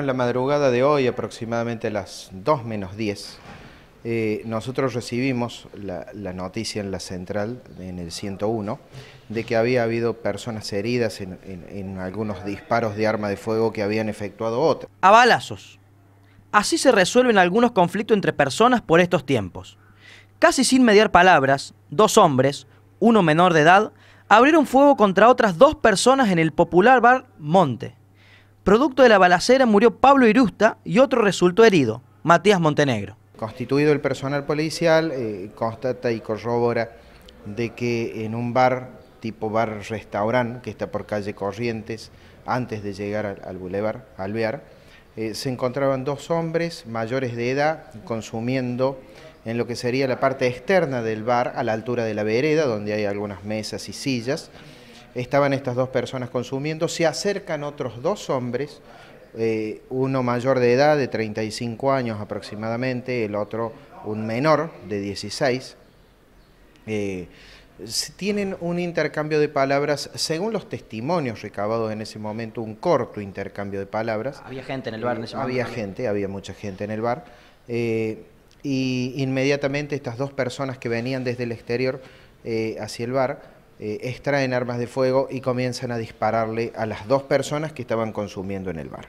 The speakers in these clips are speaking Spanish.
En la madrugada de hoy, aproximadamente a las 2 menos 10, eh, nosotros recibimos la, noticia en la central, en el 101, de que había habido personas heridas en, en algunos disparos de arma de fuego que habían efectuado otros. A balazos. Así se resuelven algunos conflictos entre personas por estos tiempos. Casi sin mediar palabras, dos hombres, uno menor de edad, abrieron fuego contra otras dos personas en el popular bar Monte. Producto de la balacera murió Pablo Irusta y otro resultó herido, Matías Montenegro. Constituido el personal policial, eh, constata y corrobora de que en un bar tipo bar-restaurante que está por calle Corrientes, antes de llegar al, al Boulevard Alvear, eh, se encontraban dos hombres mayores de edad consumiendo en lo que sería la parte externa del bar, a la altura de la vereda, donde hay algunas mesas y sillas, estaban estas dos personas consumiendo, se acercan otros dos hombres, eh, uno mayor de edad, de 35 años aproximadamente, el otro un menor de 16. Eh, tienen un intercambio de palabras, según los testimonios recabados en ese momento, un corto intercambio de palabras. Había gente en el bar en ese eh, momento. Había gente, había mucha gente en el bar. y inmediatamente estas dos personas que venían desde el exterior hacia el bar eh, extraen armas de fuego y comienzan a dispararle a las dos personas que estaban consumiendo en el bar.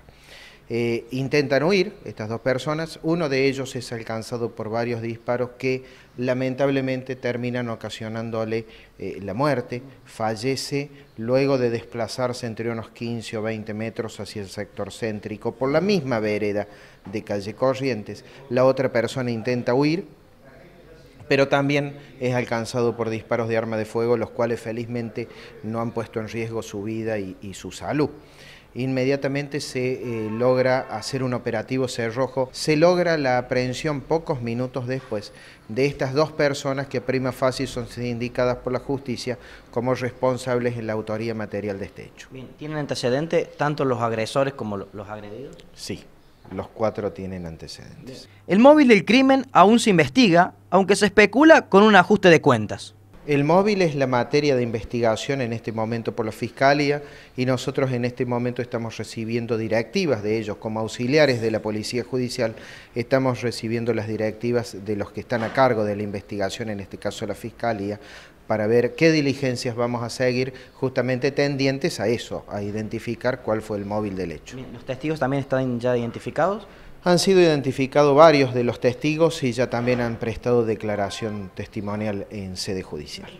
Eh, intentan huir estas dos personas, uno de ellos es alcanzado por varios disparos que lamentablemente terminan ocasionándole eh, la muerte, fallece luego de desplazarse entre unos 15 o 20 metros hacia el sector céntrico por la misma vereda de calle Corrientes. La otra persona intenta huir, pero también es alcanzado por disparos de arma de fuego, los cuales felizmente no han puesto en riesgo su vida y, su salud. Inmediatamente se eh, logra hacer un operativo cerrojo, se logra la aprehensión pocos minutos después de estas dos personas que prima facie son indicadas por la justicia como responsables en la autoría material de este hecho. ¿tienen antecedentes tanto los agresores como los agredidos? Sí. Los cuatro tienen antecedentes. El móvil del crimen aún se investiga, aunque se especula con un ajuste de cuentas. El móvil es la materia de investigación en este momento por la Fiscalía y nosotros en este momento estamos recibiendo directivas de ellos, como auxiliares de la Policía Judicial, estamos recibiendo las directivas de los que están a cargo de la investigación, en este caso la Fiscalía, para ver qué diligencias vamos a seguir justamente tendientes a eso, a identificar cuál fue el móvil del hecho. ¿Los testigos también están ya identificados? Han sido identificados varios de los testigos y ya también han prestado declaración testimonial en sede judicial.